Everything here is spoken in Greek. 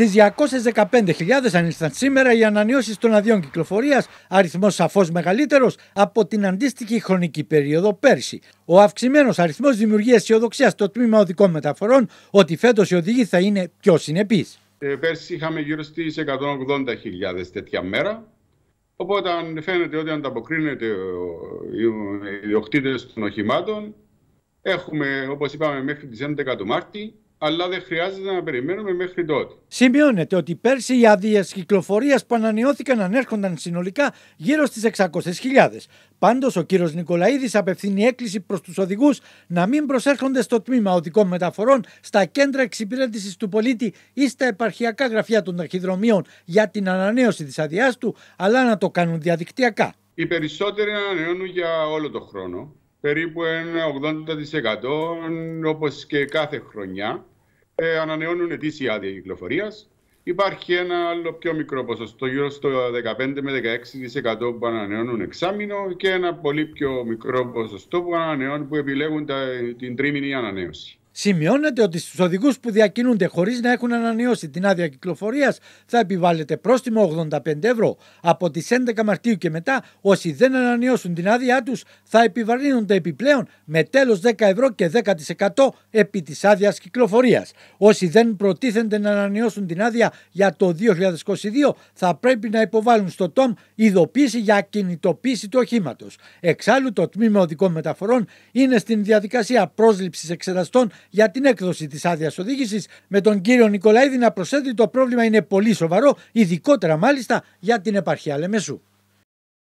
Στι 215.000 ανήλθαν σήμερα οι ανανεώσεις των αδειών κυκλοφορίας, αριθμός σαφώς μεγαλύτερος από την αντίστοιχη χρονική περίοδο πέρσι. Ο αυξημένος αριθμός δημιουργεί αισιοδοξία στο τμήμα οδικών μεταφορών ότι φέτος οι οδηγοί θα είναι πιο συνεπείς. Ε, πέρσι είχαμε γύρω στις 180.000 τέτοια μέρα. Οπότε αν φαίνεται ότι ανταποκρίνεται οι ιδιοκτήτες των οχημάτων, έχουμε όπως είπαμε μέχρι τις 11 του Μάρτη αλλά δεν χρειάζεται να περιμένουμε μέχρι τότε. Σημειώνεται ότι πέρσι οι άδειε κυκλοφορίας που ανανεώθηκαν ανέρχονταν συνολικά γύρω στις 600.000. Πάντως, ο κύριος Νικολαίδης απευθύνει έκκληση προς τους οδηγούς να μην προσέρχονται στο τμήμα οδικών μεταφορών, στα κέντρα εξυπηρέτησης του πολίτη ή στα επαρχιακά γραφεία των ταχυδρομείων για την ανανέωση της αδειάς του, αλλά να το κάνουν διαδικτυακά. Οι περισσότεροι ανανεώνουν για όλο τον χρόνο περίπου ένα 80% όπως και κάθε χρονιά ε, ανανεώνουν ετήσια άδεια κυκλοφορίας. Υπάρχει ένα άλλο πιο μικρό ποσοστό, γύρω στο 15 με 16% που ανανεώνουν εξάμεινο και ένα πολύ πιο μικρό ποσοστό που, ανανεώνουν, που επιλέγουν την τρίμηνη ανανέωση. Σημειώνεται ότι στους οδηγούς που διακινούνται χωρίς να έχουν ανανεώσει την άδεια κυκλοφορίας θα επιβάλλεται πρόστιμο 85 ευρώ. Από τις 11 Μαρτίου και μετά, όσοι δεν ανανεώσουν την άδειά τους θα επιβαρύνονται επιπλέον με τέλος 10 ευρώ και 10% επί της άδειας κυκλοφορίας. Όσοι δεν προτίθενται να ανανεώσουν την άδεια για το 2022 θα πρέπει να υποβάλουν στο ΤΟΜ ειδοποίηση για κινητοποίηση του οχήματος. Εξάλλου, το Τμήμα Οδικών Μεταφορών είναι στην διαδικασία πρόσληψης εξεταστών για την έκδοση της άδειας οδήγησης. Με τον κύριο Νικολαίδη να προσθέτει το πρόβλημα είναι πολύ σοβαρό, ειδικότερα μάλιστα για την επαρχία Λεμεσού.